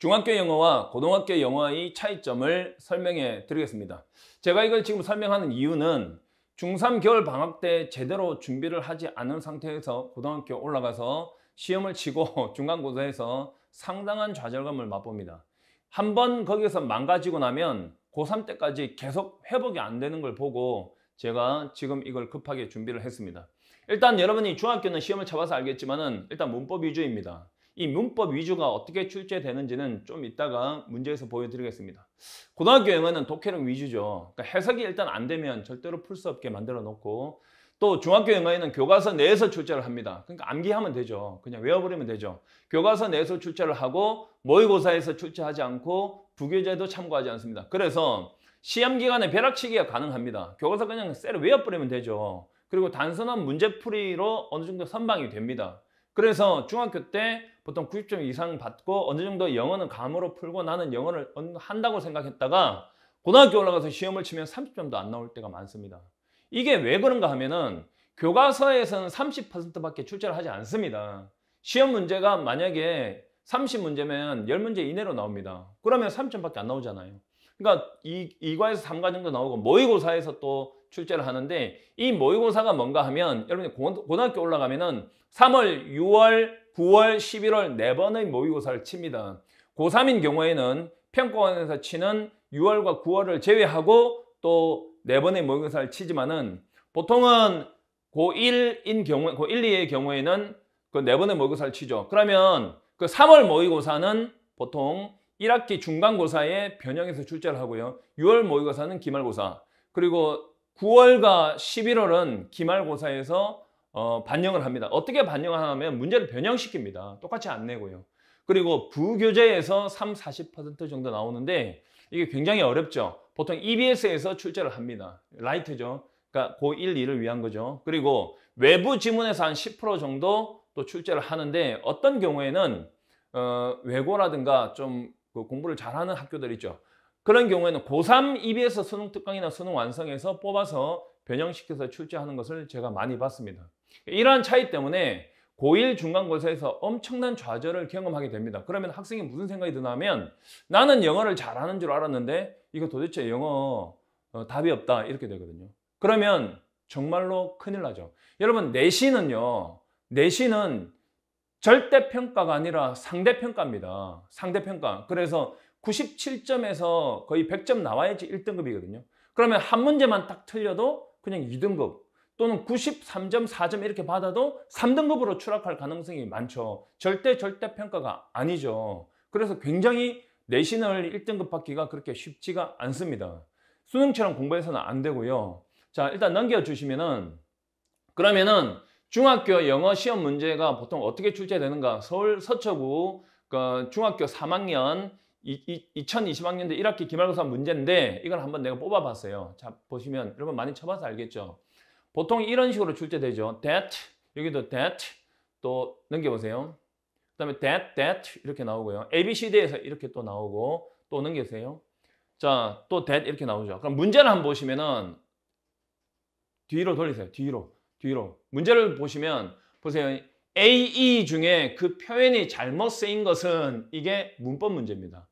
중학교 영어와 고등학교 영어의 차이점을 설명해 드리겠습니다. 제가 이걸 지금 설명하는 이유는 중3 겨울 방학 때 제대로 준비를 하지 않은 상태에서 고등학교 올라가서 시험을 치고 중간고사에서 상당한 좌절감을 맛봅니다. 한 번 거기서 망가지고 나면 고3 때까지 계속 회복이 안 되는 걸 보고 제가 지금 이걸 급하게 준비를 했습니다. 일단 여러분이 중학교는 시험을 쳐봐서 알겠지만 은 일단 문법 위주입니다. 이 문법 위주가 어떻게 출제되는지는 좀 이따가 문제에서 보여드리겠습니다. 고등학교 영어는 독해력 위주죠. 그러니까 해석이 일단 안 되면 절대로 풀 수 없게 만들어 놓고 또 중학교 영어에는 교과서 내에서 출제를 합니다. 그러니까 암기하면 되죠. 그냥 외워버리면 되죠. 교과서 내에서 출제를 하고 모의고사에서 출제하지 않고 부교재도 참고하지 않습니다. 그래서 시험 기간에 벼락치기가 가능합니다. 교과서 그냥 셀을 외워버리면 되죠. 그리고 단순한 문제풀이로 어느 정도 선방이 됩니다. 그래서 중학교 때 보통 90점 이상 받고 어느 정도 영어는 감으로 풀고 나는 영어를 한다고 생각했다가 고등학교 올라가서 시험을 치면 30점도 안 나올 때가 많습니다. 이게 왜 그런가 하면은 교과서에서는 30%밖에 출제를 하지 않습니다. 시험 문제가 만약에 30문제면 10문제 이내로 나옵니다. 그러면 3점밖에 안 나오잖아요. 그러니까 이, 2과에서 3과 정도 나오고 모의고사에서 또 출제를 하는데 이 모의고사가 뭔가 하면 여러분이 고등학교 올라가면은 3월, 6월, 9월, 11월 네 번의 모의고사를 칩니다. 고3인 경우에는 평가원에서 치는 6월과 9월을 제외하고 또 네 번의 모의고사를 치지만은 보통은 고1인 경우, 고1, 2의 경우에는 그 네 번의 모의고사를 치죠. 그러면 그 3월 모의고사는 보통 1학기 중간고사에 변형해서 출제를 하고요. 6월 모의고사는 기말고사. 그리고 9월과 11월은 기말고사에서 어, 반영을 합니다. 어떻게 반영하냐면 문제를 변형시킵니다. 똑같이 안 내고요. 그리고 부교재에서 3, 40% 정도 나오는데 이게 굉장히 어렵죠. 보통 EBS에서 출제를 합니다. 라이트죠. 그러니까 고1, 2를 위한 거죠. 그리고 외부 지문에서 한 10% 정도 또 출제를 하는데 어떤 경우에는 어, 외고라든가 좀그 공부를 잘하는 학교들 있죠. 그런 경우에는 고3 입에서 수능 특강이나 수능 완성해서 뽑아서 변형시켜서 출제하는 것을 제가 많이 봤습니다. 이러한 차이 때문에 고1 중간고사에서 엄청난 좌절을 경험하게 됩니다. 그러면 학생이 무슨 생각이 드냐면 나는 영어를 잘하는 줄 알았는데 이거 도대체 영어 어, 답이 없다 이렇게 되거든요. 그러면 정말로 큰일 나죠. 여러분 내신은요. 내신은 절대평가가 아니라 상대평가입니다. 상대평가. 그래서 97점에서 거의 100점 나와야지 1등급이거든요. 그러면 한 문제만 딱 틀려도 그냥 2등급 또는 93점, 4점 이렇게 받아도 3등급으로 추락할 가능성이 많죠. 절대 절대 평가가 아니죠. 그래서 굉장히 내신을 1등급 받기가 그렇게 쉽지가 않습니다. 수능처럼 공부해서는 안 되고요. 자, 일단 넘겨주시면은 그러면은 중학교 영어 시험 문제가 보통 어떻게 출제되는가? 서울 서초구 그 중학교 3학년 2020학년도 1학기 기말고사 문제인데 이걸 한번 내가 뽑아봤어요. 자 보시면 여러분 많이 쳐봐서 알겠죠. 보통 이런 식으로 출제되죠. that 여기도 that 또 넘겨보세요. 그 다음에 that, that 이렇게 나오고요. ABCD에서 이렇게 또 나오고 또 넘겨보세요. 자, 또 that 이렇게 나오죠. 그럼 문제를 한번 보시면은 뒤로 돌리세요. 뒤로, 뒤로. 문제를 보시면 보세요. A, E 중에 그 표현이 잘못 쓰인 것은 이게 문법 문제입니다.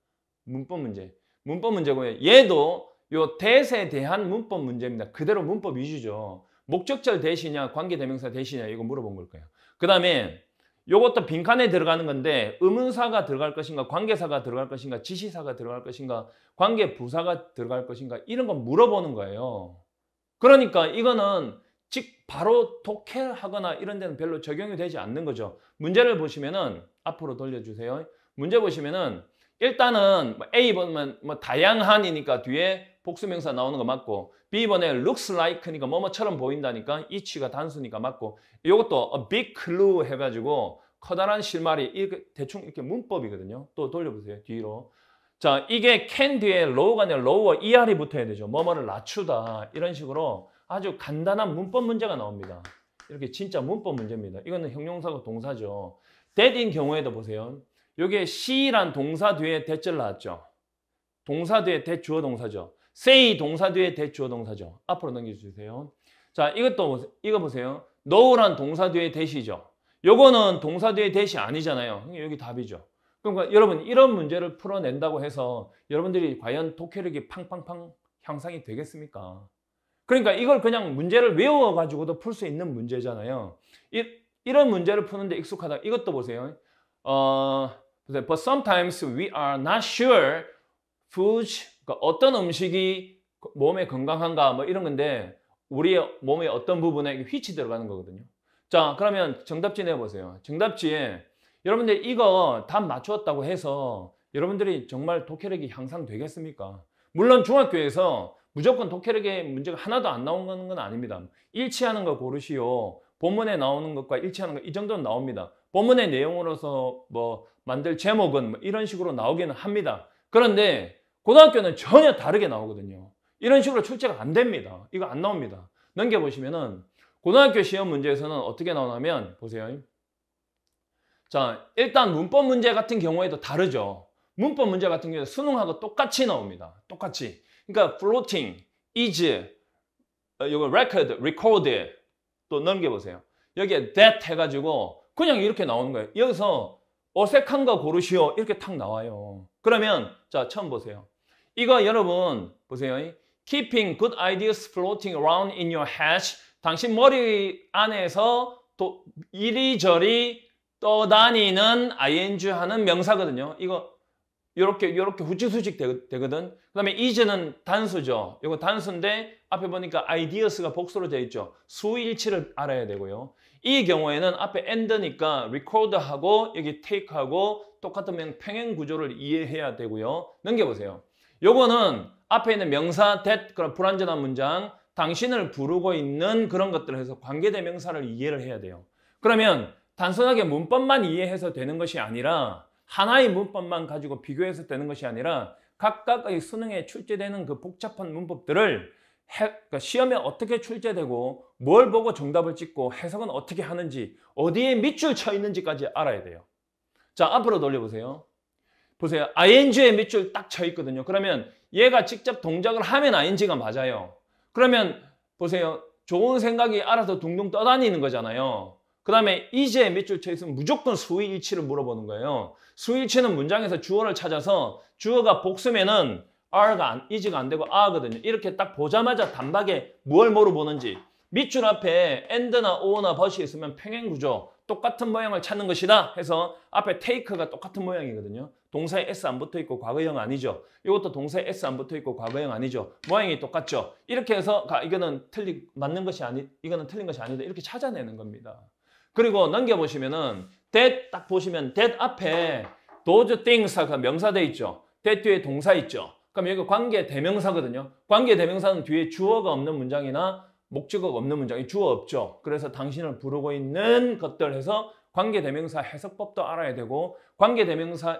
문법 문제. 문법 문제고요. 얘도 요 대세에 대한 문법 문제입니다. 그대로 문법 위주죠. 목적절 대시냐 관계대명사 대시냐 이거 물어본 걸 거예요. 그 다음에 요것도 빈칸에 들어가는 건데 의문사가 들어갈 것인가 관계사가 들어갈 것인가 지시사가 들어갈 것인가 관계부사가 들어갈 것인가 이런 건 물어보는 거예요. 그러니까 이거는 즉 바로 독해하거나 이런 데는 별로 적용이 되지 않는 거죠. 문제를 보시면은 앞으로 돌려주세요. 문제 보시면은 일단은 뭐 A번은 뭐 다양한이니까 뒤에 복수명사 나오는 거 맞고 B번에 looks like니까 뭐뭐처럼 보인다니까 이치가 단수니까 맞고 이것도 a big clue 해가지고 커다란 실마리 이렇게 대충 이렇게 문법이거든요. 또 돌려보세요. 뒤로. 자 이게 can 뒤에 low가 아니라 lower er이 붙어야 되죠. 뭐뭐를 낮추다 이런 식으로 아주 간단한 문법 문제가 나옵니다. 이렇게 진짜 문법 문제입니다. 이거는 형용사고 동사죠. that인 경우에도 보세요. 여기에 시란 동사 뒤에 대절 나왔죠. 동사 뒤에 대주어 동사죠. say 동사 뒤에 대주어 동사죠. 앞으로 넘겨주세요. 자, 이것도 이거 보세요. 너우란 동사 뒤에 대시죠. 요거는 동사 뒤에 대시 아니잖아요. 그러니까 여기 답이죠. 그러니까 여러분 이런 문제를 풀어낸다고 해서 여러분들이 과연 독해력이 팡팡팡 향상이 되겠습니까? 그러니까 이걸 그냥 문제를 외워가지고도 풀 수 있는 문제잖아요. 이, 이런 문제를 푸는데 익숙하다. 이것도 보세요. 어, But sometimes we are not sure food, 그러니까 어떤 음식이 몸에 건강한가 뭐 이런 건데 우리의 몸의 어떤 부분에 휘치 들어가는 거거든요. 자 그러면 정답지 내보세요. 정답지에 여러분들 이거 답 맞추었다고 해서 여러분들이 정말 독해력이 향상되겠습니까? 물론 중학교에서 무조건 독해력의 문제가 하나도 안 나오는 건 아닙니다. 일치하는 거 고르시오. 본문에 나오는 것과 일치하는 거 이 정도는 나옵니다. 본문의 내용으로서 뭐 만들 제목은 뭐 이런 식으로 나오기는 합니다. 그런데 고등학교는 전혀 다르게 나오거든요. 이런 식으로 출제가 안 됩니다. 이거 안 나옵니다. 넘겨보시면은 고등학교 시험 문제에서는 어떻게 나오냐면 보세요. 자, 일단 문법 문제 같은 경우에도 다르죠. 문법 문제 같은 경우에 수능하고 똑같이 나옵니다. 똑같이. 그러니까 floating, is, 이거 어, record, record 또 넘겨보세요. 여기에 that 해가지고 그냥 이렇게 나오는 거예요. 여기서 어색한 거 고르시오 이렇게 탁 나와요. 그러면 자 처음 보세요. 이거 여러분 보세요. Keeping good ideas floating around in your head. 당신 머리 안에서 또 이리저리 떠다니는 ing 하는 명사거든요. 이거 이렇게 이렇게 후지수직 되거든. 그 다음에 이제는 단수죠. 이거 단수인데 앞에 보니까 ideas가 복수로 되어 있죠. 수일치를 알아야 되고요. 이 경우에는 앞에 end니까 record하고 여기 take하고 똑같은 평행 구조를 이해해야 되고요. 넘겨보세요. 요거는 앞에 있는 명사 that 그런 불완전한 문장 당신을 부르고 있는 그런 것들을 해서 관계대명사를 이해를 해야 돼요. 그러면 단순하게 문법만 이해해서 되는 것이 아니라 하나의 문법만 가지고 비교해서 되는 것이 아니라 각각의 수능에 출제되는 그 복잡한 문법들을 해, 그러니까 시험에 어떻게 출제되고 뭘 보고 정답을 찍고 해석은 어떻게 하는지 어디에 밑줄 쳐 있는지까지 알아야 돼요. 자 앞으로 돌려보세요. 보세요. ing에 밑줄 딱 쳐 있거든요. 그러면 얘가 직접 동작을 하면 ing가 맞아요. 그러면 보세요. 좋은 생각이 알아서 둥둥 떠다니는 거잖아요. 그 다음에 이제 밑줄 쳐 있으면 무조건 수일치를 물어보는 거예요. 수일치는 문장에서 주어를 찾아서 주어가 복수면은 a r 가 안, 이지가 안 되고 a r 거든요 이렇게 딱 보자마자 단박에 뭘 물어보는지 밑줄 앞에 and나 or나 but이 있으면 평행구조 똑같은 모양을 찾는 것이다 해서 앞에 take가 똑같은 모양이거든요. 동사에 s 안 붙어 있고 과거형 아니죠. 이것도 동사에 s 안 붙어 있고 과거형 아니죠. 모양이 똑같죠. 이렇게 해서 아, 이거는 틀리 맞는 것이 아니 이거는 틀린 것이 아니다 이렇게 찾아내는 겁니다. 그리고 넘겨 보시면은 that 딱 보시면 that 앞에 those things가 명사돼 있죠. that 뒤에 동사 있죠. 그럼 여기 관계 대명사거든요. 관계 대명사는 뒤에 주어가 없는 문장이나 목적어가 없는 문장, 이 주어 없죠. 그래서 당신을 부르고 있는 것들 해서 관계 대명사 해석법도 알아야 되고 관계 대명사에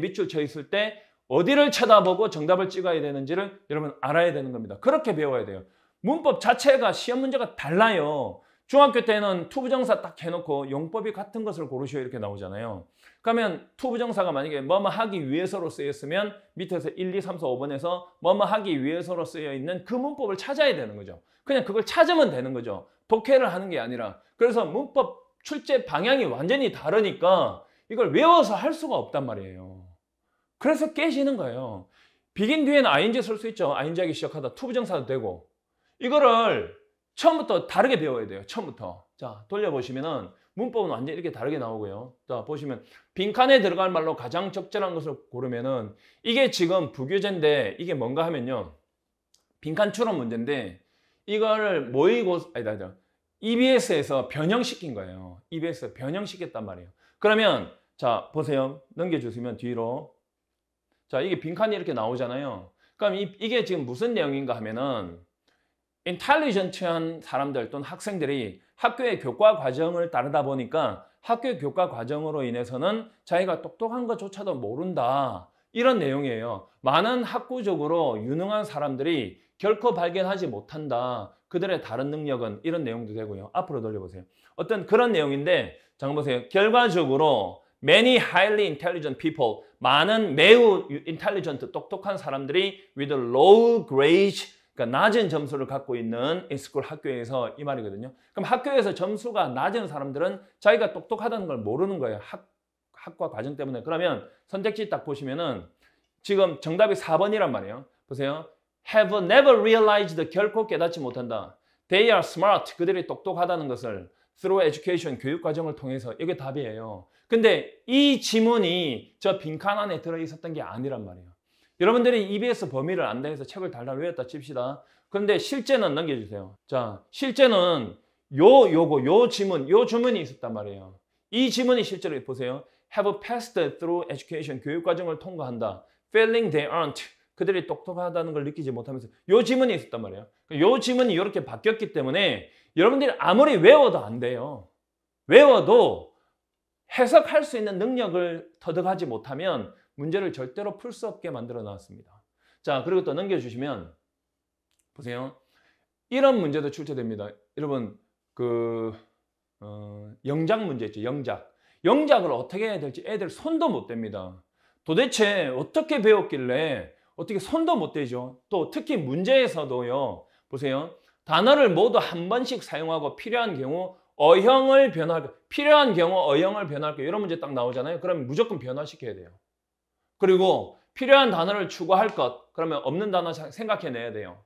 밑줄 쳐 있을 때 어디를 쳐다보고 정답을 찍어야 되는지를 여러분 알아야 되는 겁니다. 그렇게 배워야 돼요. 문법 자체가 시험 문제가 달라요. 중학교 때는 투부정사 딱 해놓고 용법이 같은 것을 고르시오 이렇게 나오잖아요. 그러면 투부정사가 만약에 뭐뭐 하기 위해서로 쓰였으면 밑에서 1, 2, 3, 4, 5번에서 뭐뭐 하기 위해서로 쓰여 있는 그 문법을 찾아야 되는 거죠. 그냥 그걸 찾으면 되는 거죠. 독해를 하는 게 아니라. 그래서 문법 출제 방향이 완전히 다르니까 이걸 외워서 할 수가 없단 말이에요. 그래서 깨지는 거예요. 비긴 뒤에는 ing 쓸 수 있죠. ing 하기 시작하다 투부정사도 되고. 이거를 처음부터 다르게 배워야 돼요. 처음부터. 자, 돌려보시면은 문법은 완전 히 이렇게 다르게 나오고요. 자, 보시면 빈칸에 들어갈 말로 가장 적절한 것을 고르면은 이게 지금 부교재인데 이게 뭔가 하면요. 빈칸 추론 문제인데 이거를 모의고 아니다 아니다. EBS에서 변형시킨 거예요. EBS에서 변형시켰단 말이에요. 그러면 자, 보세요. 넘겨 주시면 뒤로 자, 이게 빈칸이 이렇게 나오잖아요. 그럼 이, 게 지금 무슨 내용인가 하면은 인텔리전트한 사람들 또는 학생들이 학교의 교과 과정을 따르다 보니까 학교 의 교과 과정으로 인해서는 자기가 똑똑한 것조차도 모른다. 이런 내용이에요. 많은 학구적으로 유능한 사람들이 결코 발견하지 못한다. 그들의 다른 능력은 이런 내용도 되고요. 앞으로 돌려보세요. 어떤 그런 내용인데 잠 보세요. 결과적으로 many highly intelligent people 많은 매우 intelligent 똑똑한 사람들이 with low grade 그러니까 낮은 점수를 갖고 있는 에스쿨 학교에서 이 말이거든요. 그럼 학교에서 점수가 낮은 사람들은 자기가 똑똑하다는 걸 모르는 거예요. 학, 학과 과정 때문에. 그러면 선택지 딱 보시면은 지금 정답이 4번이란 말이에요. 보세요. Have never realized 결코 깨닫지 못한다. They are smart. 그들이 똑똑하다는 것을 through education 교육 과정을 통해서 이게 답이에요. 근데 이 지문이 저 빈칸 안에 들어 있었던 게 아니란 말이에요. 여러분들이 EBS 범위를 안다해서 책을 달달 외웠다 칩시다. 그런데 실제는 넘겨주세요. 자, 실제는 요, 요거, 요 지문, 요 주문이 있었단 말이에요. 이 지문이 실제로 보세요. Have passed through education, 교육과정을 통과한다. Failing they aren't, 그들이 똑똑하다는 걸 느끼지 못하면서 요 지문이 있었단 말이에요. 요 지문이 이렇게 바뀌었기 때문에 여러분들이 아무리 외워도 안 돼요. 외워도 해석할 수 있는 능력을 터득하지 못하면 문제를 절대로 풀 수 없게 만들어 놨습니다. 자, 그리고 또 넘겨주시면 보세요. 이런 문제도 출제됩니다. 여러분 그 어, 영작 문제 있죠. 영작. 영작을 어떻게 해야 될지 애들 손도 못 댑니다. 도대체 어떻게 배웠길래 어떻게 손도 못 대죠. 또 특히 문제에서도요. 보세요. 단어를 모두 한 번씩 사용하고 필요한 경우 어형을 변화할 필요한 경우 어형을 변화할 이런 문제 딱 나오잖아요. 그럼 무조건 변화시켜야 돼요. 그리고 필요한 단어를 추구할것 그러면 없는 단어 생각해내야 돼요.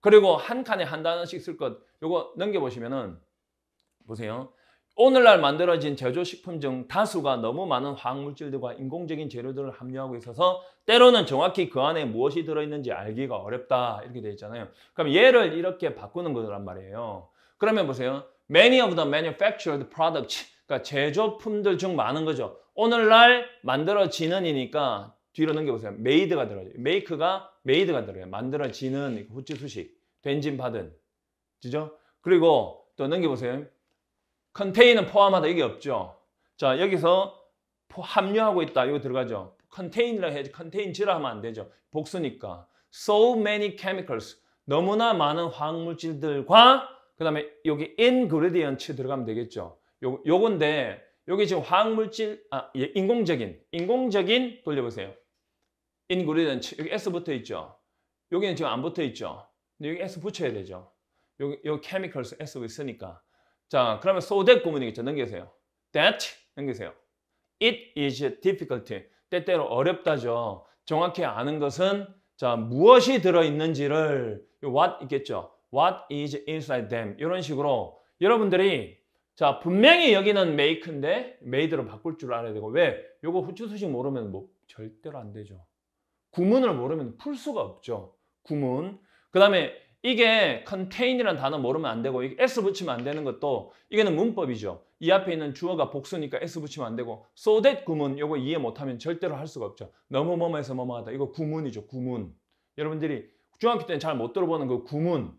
그리고 한 칸에 한 단어씩 쓸 것. 이거 넘겨보시면은 보세요. 오늘날 만들어진 제조식품 중 다수가 너무 많은 화학물질들과 인공적인 재료들을 함유하고 있어서 때로는 정확히 그 안에 무엇이 들어있는지 알기가 어렵다 이렇게 되어 있잖아요. 그럼 얘를 이렇게 바꾸는 거란 말이에요. 그러면 보세요. Many of the manufactured products 그러니까 제조품들 중 많은 거죠. 오늘날 만들어지는 이니까 뒤로 넘겨보세요. 메이드가 들어가요. 메이크가 메이드가 들어요. 가 만들어지는 후치 수식. 된진 받은. 그죠? 그리고 또 넘겨보세요. 컨테이너 포함하다. 이게 없죠. 자, 여기서 합류하고 있다. 이거 들어가죠. 컨테인이라 해야지. 컨테인지라 하면 안 되죠. 복수니까. So many chemicals. 너무나 많은 화학물질들과 그 다음에 여기 ingredients 들어가면 되겠죠. 요, 요건데 여기 지금 화학물질, 아, 예, 인공적인, 인공적인 돌려보세요. 인그리덴 여기 S 붙어 있죠. 여기는 지금 안 붙어 있죠. 근데 여기 S 붙여야 되죠. 여기, 여기 chemicals S 있으니까. 자, 그러면 so that 구문이겠죠. 넘기세요. That, 넘기세요. It is a difficult. y 때때로 어렵다죠. 정확히 아는 것은 자 무엇이 들어있는지를 what 있겠죠. What is inside them. 이런 식으로 여러분들이 자, 분명히 여기는 메이크인데메이드로 바꿀 줄 알아야 되고 왜? 요거 후추소식 모르면 뭐 절대로 안 되죠. 구문을 모르면 풀 수가 없죠. 구문. 그 다음에 이게 컨테 n t 이라는 단어 모르면 안 되고 s 붙이면 안 되는 것도 이게는 문법이죠. 이 앞에 있는 주어가 복수니까 s 붙이면 안 되고 so that 구문 요거 이해 못하면 절대로 할 수가 없죠. 너무 뭐뭐해서 뭐뭐하다 이거 구문이죠. 구문. 여러분들이 중학교 때는 잘 못 들어보는 그 구문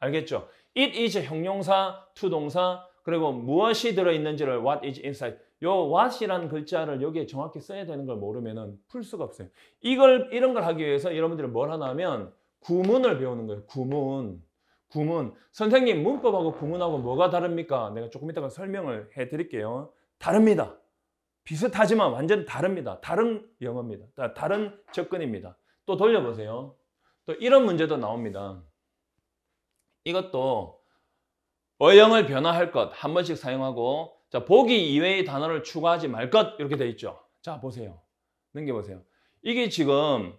알겠죠? it is 형용사, 투동사, 그리고 무엇이 들어있는지를 what is inside. 요 what이라는 글자를 여기에 정확히 써야 되는 걸 모르면 풀 수가 없어요. 이걸 이런 걸 하기 위해서 여러분들이 뭘 하냐면 구문을 배우는 거예요. 구문. 구문. 선생님 문법하고 구문하고 뭐가 다릅니까? 내가 조금 이따가 설명을 해드릴게요. 다릅니다. 비슷하지만 완전 다릅니다. 다른 영어입니다. 다른 접근입니다. 또 돌려보세요. 또 이런 문제도 나옵니다. 이것도 어영을 변화할 것 한 번씩 사용하고 자 보기 이외의 단어를 추가하지 말 것 이렇게 돼 있죠. 자 보세요. 넘겨보세요. 이게 지금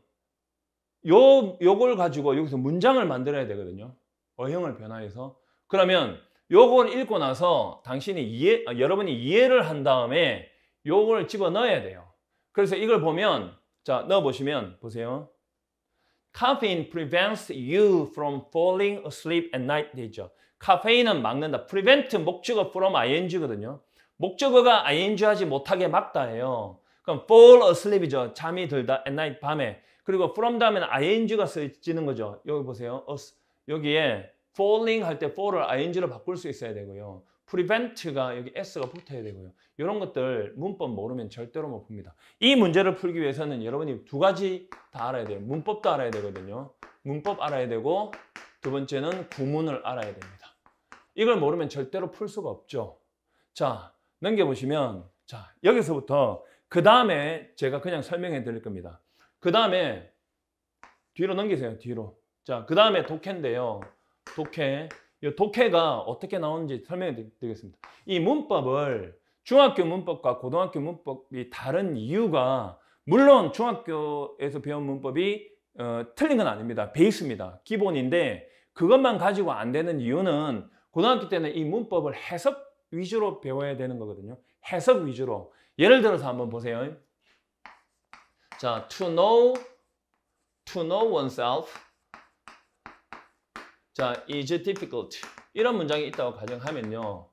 요, 요걸 가지고 여기서 문장을 만들어야 되거든요. 어형을 변화해서. 그러면 요걸 읽고 나서 당신이 이해, 아, 여러분이 이해를 한 다음에 요걸 집어 넣어야 돼요. 그래서 이걸 보면, 자, 넣어보시면, 보세요. Caffeine prevents you from falling asleep at night 되죠. 카페인은 막는다. prevent 목적어 from ing거든요. 목적어가 ing하지 못하게 막다예요. 그럼 fall asleep이죠. 잠이 들다 at night 밤에. 그리고 from 다음에는 ing가 쓰이는 거죠. 여기 보세요. 여기에 falling 할 때 fall을 ing로 바꿀 수 있어야 되고요. prevent가 여기 s가 붙어야 되고요. 이런 것들 문법 모르면 절대로 못 풉니다. 이 문제를 풀기 위해서는 여러분이 두 가지 다 알아야 돼요. 문법도 알아야 되거든요. 문법 알아야 되고 두 번째는 구문을 알아야 됩니다. 이걸 모르면 절대로 풀 수가 없죠. 자, 넘겨보시면 자 여기서부터 그 다음에 제가 그냥 설명해 드릴 겁니다. 그 다음에 뒤로 넘기세요. 뒤로. 자, 그 다음에 독해인데요. 독해. 이 독해가 어떻게 나오는지 설명해 드리겠습니다. 이 문법을 중학교 문법과 고등학교 문법이 다른 이유가 물론 중학교에서 배운 문법이 어, 틀린 건 아닙니다. 베이스입니다. 기본인데 그것만 가지고 안 되는 이유는 고등학교 때는 이 문법을 해석 위주로 배워야 되는 거거든요. 해석 위주로. 예를 들어서 한번 보세요. 자, to know, to know oneself. 자, is difficult 이런 문장이 있다고 가정하면요.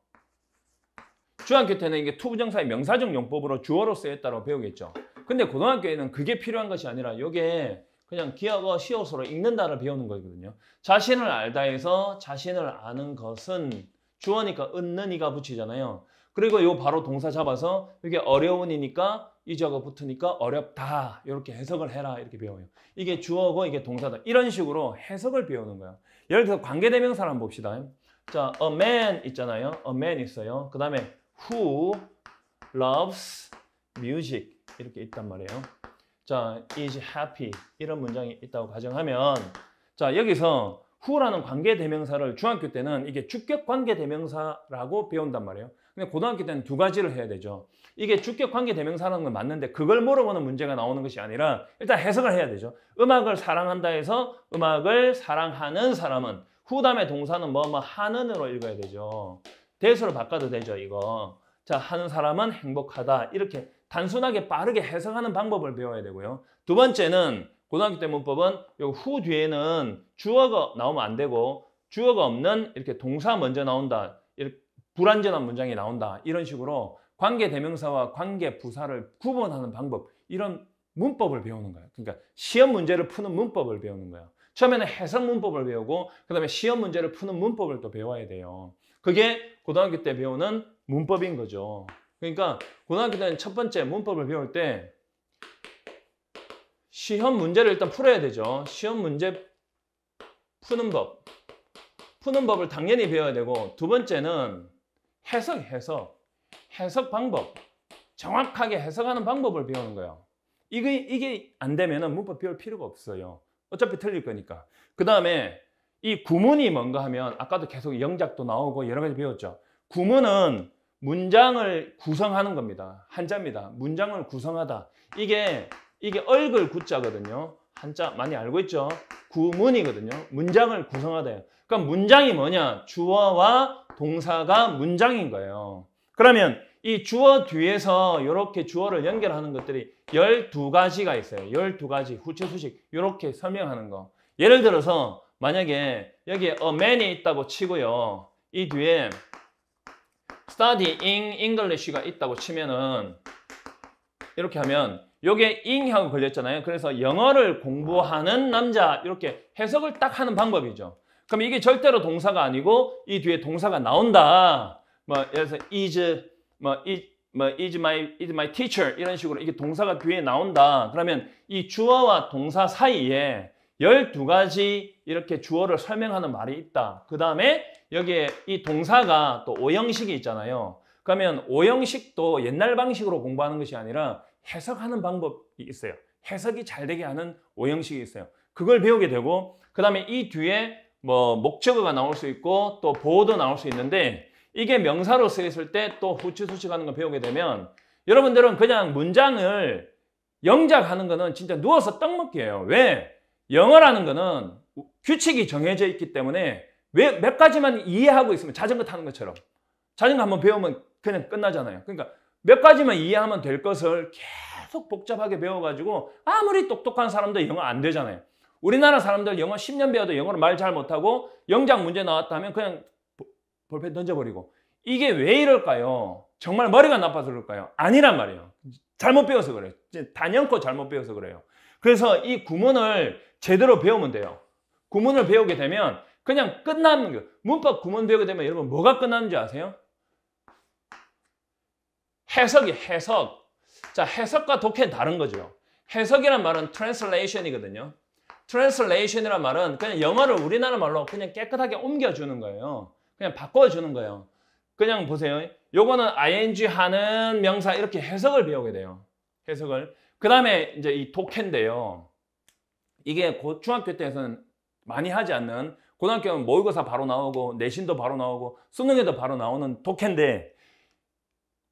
중학교 때는 이게 투부정사의 명사적 용법으로 주어로 쓰였다고 배우겠죠. 근데 고등학교에는 그게 필요한 것이 아니라 이게 그냥 기하고 시옷으로 읽는다를 배우는 거거든요. 자신을 알다 해서 자신을 아는 것은 주어니까 은는이가 붙이잖아요. 그리고 요 바로 동사 잡아서 이게 어려운이니까 이적어 붙으니까 어렵다. 이렇게 해석을 해라. 이렇게 배워요. 이게 주어고 이게 동사다. 이런 식으로 해석을 배우는 거예요. 예를 들어서 관계대명사를 한번 봅시다. 자, a man 있잖아요. a man 있어요. 그 다음에 who loves music 이렇게 있단 말이에요. 자, is happy 이런 문장이 있다고 가정하면 자, 여기서 who라는 관계 대명사를 중학교 때는 이게 주격 관계 대명사라고 배운단 말이에요. 근데 고등학교 때는 두 가지를 해야 되죠. 이게 주격 관계 대명사라는 건 맞는데 그걸 물어보는 문제가 나오는 것이 아니라 일단 해석을 해야 되죠. 음악을 사랑한다 해서 음악을 사랑하는 사람은 후담의 동사는 뭐 뭐 하는으로 뭐 읽어야 되죠. 대수로 바꿔도 되죠, 이거. 자, 하는 사람은 행복하다. 이렇게 단순하게 빠르게 해석하는 방법을 배워야 되고요. 두 번째는 고등학교 때 문법은 요 후 뒤에는 주어가 나오면 안 되고 주어가 없는 이렇게 동사 먼저 나온다. 이렇게 불완전한 문장이 나온다. 이런 식으로 관계 대명사와 관계 부사를 구분하는 방법 이런 문법을 배우는 거예요. 그러니까 시험 문제를 푸는 문법을 배우는 거예요. 처음에는 해석 문법을 배우고 그 다음에 시험 문제를 푸는 문법을 또 배워야 돼요. 그게 고등학교 때 배우는 문법인 거죠. 그러니까 고등학교 때는 첫 번째 문법을 배울 때 시험 문제를 일단 풀어야 되죠. 시험 문제 푸는 법. 푸는 법을 당연히 배워야 되고 두 번째는 해석, 해석. 해석 방법, 정확하게 해석하는 방법을 배우는 거예요. 이게, 이게 안 되면 문법 배울 필요가 없어요. 어차피 틀릴 거니까. 그 다음에 이 구문이 뭔가 하면 아까도 계속 영작도 나오고 여러 가지 배웠죠. 구문은 문장을 구성하는 겁니다. 한자입니다. 문장을 구성하다. 이게 이게 얼굴 구자거든요. 한자 많이 알고 있죠? 구문이거든요. 문장을 구성하다. 그러니까 문장이 뭐냐? 주어와 동사가 문장인 거예요. 그러면 이 주어 뒤에서 이렇게 주어를 연결하는 것들이 12가지가 있어요. 12가지 후체수식 이렇게 설명하는 거. 예를 들어서 만약에 여기에 a man이 있다고 치고요. 이 뒤에 study in English가 있다고 치면은 이렇게 하면 요게 ing하고 걸렸잖아요. 그래서 영어를 공부하는 남자 이렇게 해석을 딱 하는 방법이죠. 그럼 이게 절대로 동사가 아니고 이 뒤에 동사가 나온다. 뭐 예를 들어서 is 뭐 is 뭐 is my is my teacher 이런 식으로 이게 동사가 뒤에 나온다. 그러면 이 주어와 동사 사이에 12가지 이렇게 주어를 설명하는 말이 있다. 그 다음에 여기에 이 동사가 또 오형식이 있잖아요. 그러면 오형식도 옛날 방식으로 공부하는 것이 아니라 해석하는 방법이 있어요. 해석이 잘 되게 하는 오형식이 있어요. 그걸 배우게 되고 그 다음에 이 뒤에 뭐 목적어가 나올 수 있고 또 보호도 나올 수 있는데 이게 명사로 쓰였을 때 또 후치 수식하는 거 배우게 되면 여러분들은 그냥 문장을 영작하는 거는 진짜 누워서 떡 먹기예요. 왜? 영어라는 거는 규칙이 정해져 있기 때문에 왜몇 가지만 이해하고 있으면 자전거 타는 것처럼 자전거 한번 배우면 그냥 끝나잖아요. 그러니까 몇 가지만 이해하면 될 것을 계속 복잡하게 배워가지고 아무리 똑똑한 사람도 영어 안 되잖아요. 우리나라 사람들 영어 10년 배워도 영어를 말 잘 못하고 영작 문제 나왔다 하면 그냥 볼펜 던져버리고 이게 왜 이럴까요? 정말 머리가 나빠서 그럴까요? 아니란 말이에요. 잘못 배워서 그래요. 단연코 잘못 배워서 그래요. 그래서 이 구문을 제대로 배우면 돼요. 구문을 배우게 되면 그냥 끝나는 거예요. 문법 구문 배우게 되면 여러분 뭐가 끝나는 줄 아세요? 해석이 해석. 자, 해석과 독해는 다른 거죠. 해석이란 말은 translation이거든요. translation이란 말은 그냥 영어를 우리나라 말로 그냥 깨끗하게 옮겨주는 거예요. 그냥 바꿔주는 거예요. 그냥 보세요. 요거는 ing 하는 명사 이렇게 해석을 배우게 돼요. 해석을. 그 다음에 이제 이 독해인데요. 이게 고, 등학교 때에서는 많이 하지 않는 고등학교는 모의고사 바로 나오고 내신도 바로 나오고 수능에도 바로 나오는 독해인데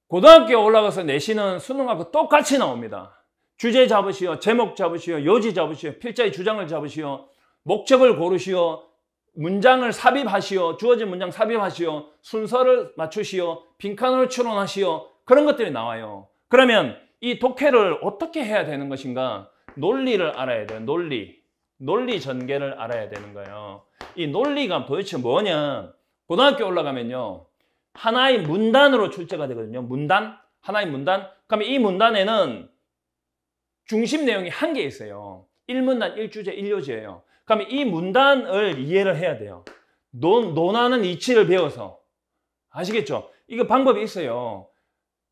고등학교 올라가서 내신은 수능하고 똑같이 나옵니다. 주제 잡으시오, 제목 잡으시오, 요지 잡으시오, 필자의 주장을 잡으시오, 목적을 고르시오, 문장을 삽입하시오. 주어진 문장 삽입하시오. 순서를 맞추시오. 빈칸으로 추론하시오. 그런 것들이 나와요. 그러면 이 독해를 어떻게 해야 되는 것인가? 논리를 알아야 돼요. 논리. 논리 전개를 알아야 되는 거예요. 이 논리가 도대체 뭐냐? 고등학교 올라가면요. 하나의 문단으로 출제가 되거든요. 문단? 하나의 문단? 그러면 이 문단에는 중심 내용이 한 개 있어요. 1문단, 1주제, 1요제예요. 그러면 그러니까 이 문단을 이해를 해야 돼요. 논, 논하는 이치를 배워서. 아시겠죠? 이거 방법이 있어요.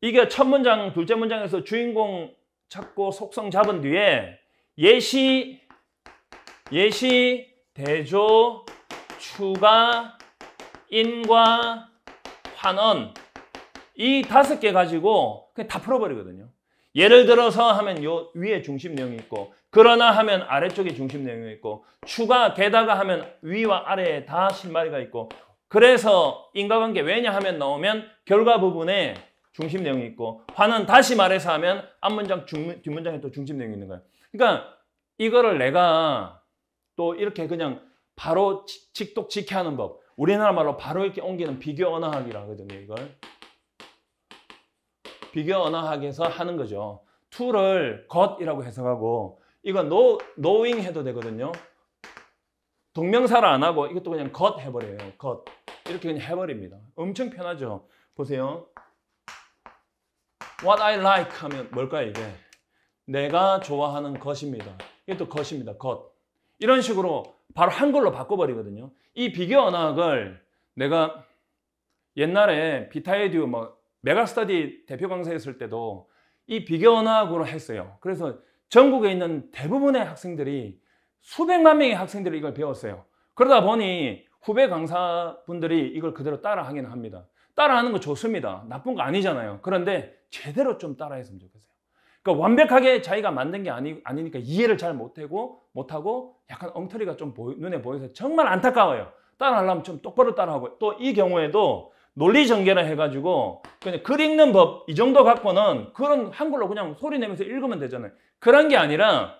이게 첫 문장, 둘째 문장에서 주인공 찾고 속성 잡은 뒤에 예시, 예시, 대조, 추가, 인과, 환원 이 다섯 개 가지고 그냥 다 풀어버리거든요. 예를 들어서 하면 요 위에 중심 내용이 있고 그러나 하면 아래쪽에 중심 내용이 있고 추가 게다가 하면 위와 아래에 다 실마리가 있고 그래서 인과관계 왜냐하면 나오면 결과 부분에 중심 내용이 있고 화는 다시 말해서 하면 앞문장 중, 뒷문장에 또 중심 내용이 있는 거예요. 그러니까 이거를 내가 또 이렇게 그냥 바로 직독 직해하는 법 우리나라 말로 바로 이렇게 옮기는 비교 언어학이라 하거든요. 이걸 비교 언어학에서 하는 거죠. to를 것이라고 해석하고 이거 no, knowing 해도 되거든요. 동명사를 안 하고 이것도 그냥 것 해버려요. 것. 이렇게 그냥 해버립니다. 엄청 편하죠. 보세요. What I like 하면 뭘까요 이게? 내가 좋아하는 것입니다. 이것도 것입니다. 것. 이런 식으로 바로 한글로 바꿔버리거든요. 이 비교 언학을 어 내가 옛날에 비타에듀 뭐 메가스터디 대표 강사 했을 때도 이 비교 언학으로 어 했어요. 그래서 전국에 있는 대부분의 학생들이 수백만 명의 학생들이 이걸 배웠어요. 그러다 보니 후배 강사분들이 이걸 그대로 따라하긴 합니다. 따라하는 거 좋습니다. 나쁜 거 아니잖아요. 그런데 제대로 좀 따라했으면 좋겠어요. 그러니까 완벽하게 자기가 만든 게 아니, 아니니까 이해를 잘 못하고 못하고 약간 엉터리가 좀보 눈에 보여서 정말 안타까워요. 따라하려면 좀 똑바로 따라하고 또 이 경우에도 논리 전개를 해가지고 그냥 글 읽는 법 이 정도 갖고는 그런 한글로 그냥 소리 내면서 읽으면 되잖아요. 그런 게 아니라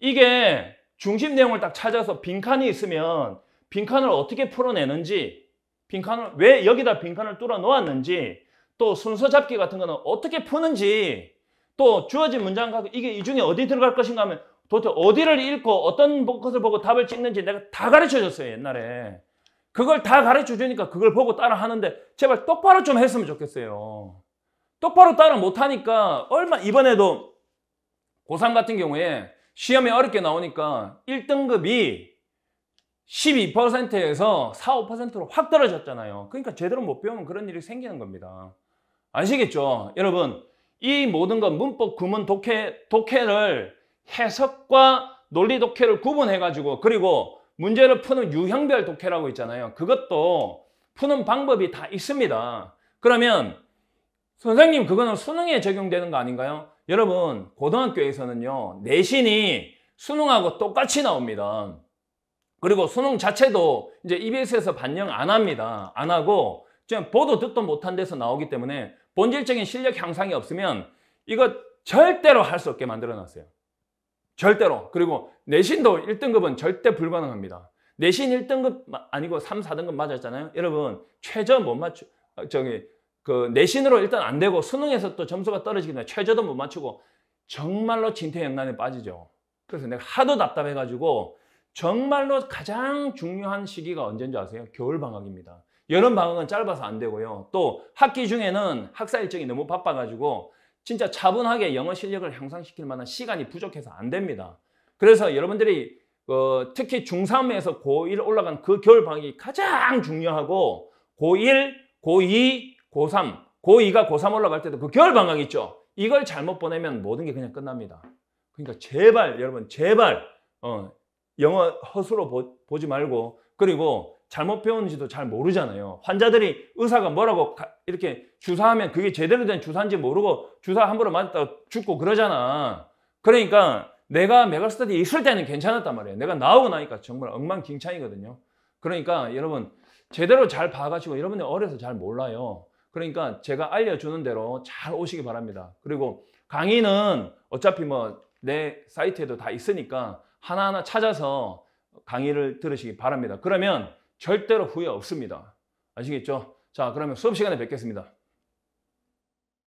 이게 중심 내용을 딱 찾아서 빈칸이 있으면 빈칸을 어떻게 풀어내는지 빈칸을 왜 여기다 빈칸을 뚫어 놓았는지 또 순서 잡기 같은 거는 어떻게 푸는지 또 주어진 문장 갖고 이게 이 중에 어디 들어갈 것인가 하면 도대체 어디를 읽고 어떤 것을 보고 답을 찍는지 내가 다 가르쳐 줬어요 옛날에 그걸 다 가르쳐 주니까 그걸 보고 따라 하는데 제발 똑바로 좀 했으면 좋겠어요. 똑바로 따라 못하니까 얼마 이번에도 고3 같은 경우에 시험이 어렵게 나오니까 1등급이 12%에서 4, 5%로 확 떨어졌잖아요. 그러니까 제대로 못 배우면 그런 일이 생기는 겁니다. 아시겠죠? 여러분 이 모든 건 문법, 구문, 독해, 독해를 해석과 논리 독해를 구분해가지고 그리고 문제를 푸는 유형별 독해라고 있잖아요. 그것도 푸는 방법이 다 있습니다. 그러면 선생님 그거는 수능에 적용되는 거 아닌가요? 여러분 고등학교에서는요. 내신이 수능하고 똑같이 나옵니다. 그리고 수능 자체도 이제 EBS에서 반영 안 합니다. 안 하고 지금 보도 듣도 못한 데서 나오기 때문에 본질적인 실력 향상이 없으면 이거 절대로 할 수 없게 만들어 놨어요. 절대로. 그리고 내신도 1등급은 절대 불가능합니다. 내신 1등급 아니고 3, 4등급 맞았잖아요. 여러분 최저 못 맞추 어, 저기 그 내신으로 일단 안 되고 수능에서 또 점수가 떨어지기 나 최저도 못 맞추고 정말로 진퇴영란에 빠지죠. 그래서 내가 하도 답답해가지고 정말로 가장 중요한 시기가 언젠인지 아세요? 겨울방학입니다. 여름방학은 짧아서 안 되고요. 또 학기 중에는 학사 일정이 너무 바빠가지고 진짜 차분하게 영어 실력을 향상시킬 만한 시간이 부족해서 안 됩니다. 그래서 여러분들이 어, 특히 중3에서 고1 올라간 그 겨울방학이 가장 중요하고 고1, 고2, 고3, 고2가 고3 올라갈 때도 그 겨울방학 있죠. 이걸 잘못 보내면 모든 게 그냥 끝납니다. 그러니까 제발 여러분 제발 어, 영어 허수로 보, 보지 말고 그리고 잘못 배웠는지도 잘 모르잖아요. 환자들이 의사가 뭐라고 이렇게 주사하면 그게 제대로 된 주사인지 모르고 주사 함부로 맞았다가 죽고 그러잖아. 그러니까 내가 메가스터디 있을 때는 괜찮았단 말이에요. 내가 나오고 나니까 정말 엉망진창이거든요. 그러니까 여러분 제대로 잘 봐가지고 여러분이 어려서 잘 몰라요. 그러니까 제가 알려주는 대로 잘 오시기 바랍니다. 그리고 강의는 어차피 뭐 내 사이트에도 다 있으니까 하나하나 찾아서 강의를 들으시기 바랍니다. 그러면 절대로 후회 없습니다. 아시겠죠? 자, 그러면 수업 시간에 뵙겠습니다.